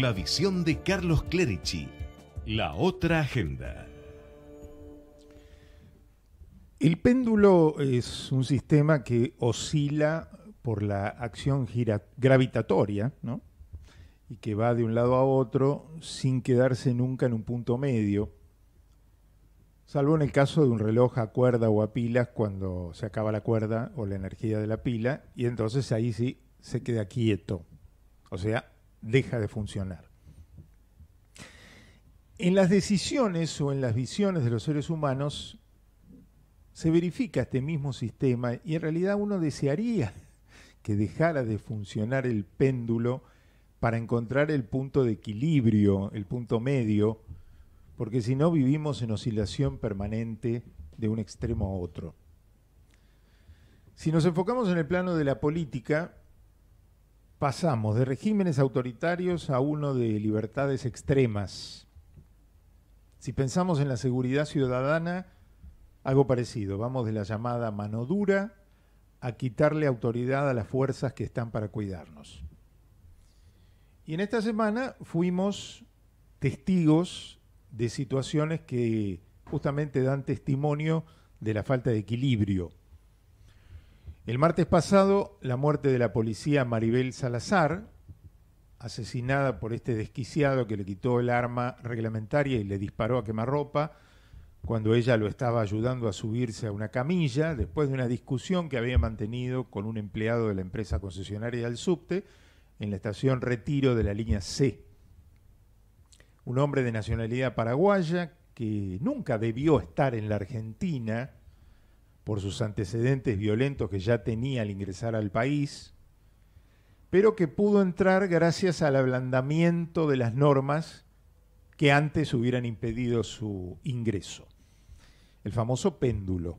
La visión de Carlos Clerici. La otra agenda. El péndulo es un sistema que oscila por la acción gravitatoria, ¿no? Y que va de un lado a otro sin quedarse nunca en un punto medio, salvo en el caso de un reloj a cuerda o a pilas cuando se acaba la cuerda o la energía de la pila, y entonces ahí sí se queda quieto, o sea, deja de funcionar. En las decisiones o en las visiones de los seres humanos se verifica este mismo sistema y en realidad uno desearía que dejara de funcionar el péndulo para encontrar el punto de equilibrio, el punto medio, porque si no vivimos en oscilación permanente de un extremo a otro. Si nos enfocamos en el plano de la política, pasamos de regímenes autoritarios a uno de libertades extremas. Si pensamos en la seguridad ciudadana, algo parecido. Vamos de la llamada mano dura a quitarle autoridad a las fuerzas que están para cuidarnos. Y en esta semana fuimos testigos de situaciones que justamente dan testimonio de la falta de equilibrio el martes pasado, la muerte de la policía Maribel Salazar, asesinada por este desquiciado que le quitó el arma reglamentaria y le disparó a quemarropa cuando ella lo estaba ayudando a subirse a una camilla, después de una discusión que había mantenido con un empleado de la empresa concesionaria del subte en la estación Retiro de la línea C. Un hombre de nacionalidad paraguaya que nunca debió estar en la Argentina, por sus antecedentes violentos que ya tenía al ingresar al país, pero que pudo entrar gracias al ablandamiento de las normas que antes hubieran impedido su ingreso. El famoso péndulo.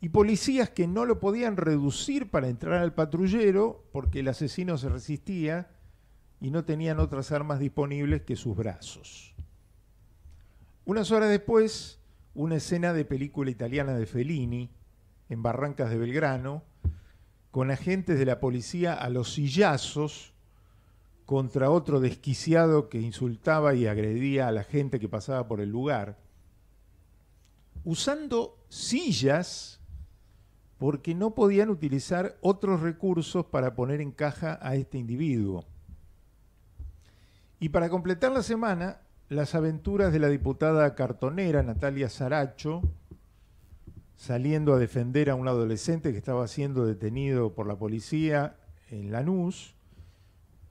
Y policías que no lo podían reducir para entrar al patrullero porque el asesino se resistía y no tenían otras armas disponibles que sus brazos. Unas horas después, una escena de película italiana de Fellini en Barrancas de Belgrano, con agentes de la policía a los sillazos contra otro desquiciado que insultaba y agredía a la gente que pasaba por el lugar, usando sillas porque no podían utilizar otros recursos para poner en caja a este individuo. Y para completar la semana, las aventuras de la diputada cartonera Natalia Saracho, saliendo a defender a un adolescente que estaba siendo detenido por la policía en Lanús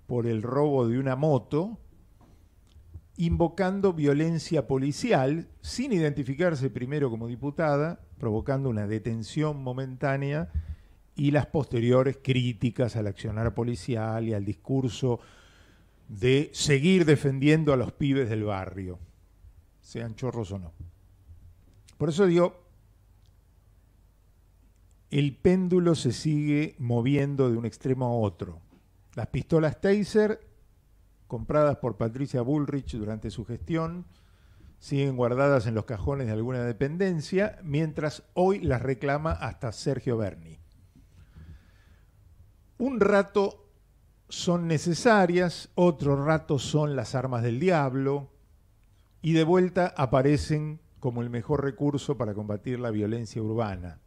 por el robo de una moto, invocando violencia policial sin identificarse primero como diputada, provocando una detención momentánea y las posteriores críticas al accionar policial y al discurso de seguir defendiendo a los pibes del barrio, sean chorros o no. Por eso digo, el péndulo se sigue moviendo de un extremo a otro. Las pistolas Taser, compradas por Patricia Bullrich durante su gestión, siguen guardadas en los cajones de alguna dependencia, mientras hoy las reclama hasta Sergio Berni. Un rato son necesarias, otro rato son las armas del diablo, y de vuelta aparecen como el mejor recurso para combatir la violencia urbana.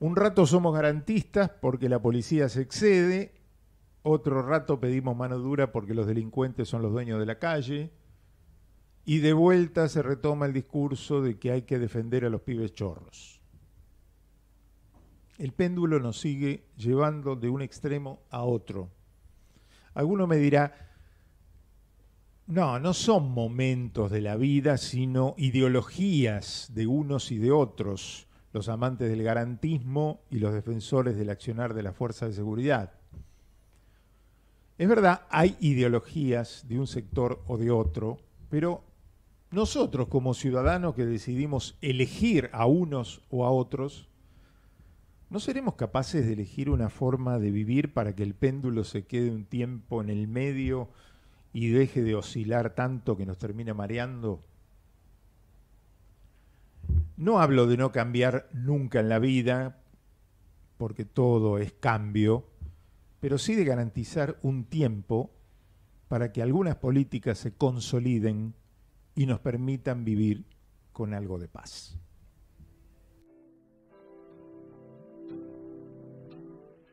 Un rato somos garantistas porque la policía se excede, otro rato pedimos mano dura porque los delincuentes son los dueños de la calle, y de vuelta se retoma el discurso de que hay que defender a los pibes chorros el péndulo nos sigue llevando de un extremo a otro. Alguno me dirá, no, no son momentos de la vida, sino ideologías de unos y de otros, los amantes del garantismo y los defensores del accionar de la fuerza de seguridad. Es verdad, hay ideologías de un sector o de otro, pero nosotros como ciudadanos que decidimos elegir a unos o a otros, ¿No seremos capaces de elegir una forma de vivir para que el péndulo se quede un tiempo en el medio y deje de oscilar tanto que nos termina mareando? No hablo de no cambiar nunca en la vida, porque todo es cambio, pero sí de garantizar un tiempo para que algunas políticas se consoliden y nos permitan vivir con algo de paz.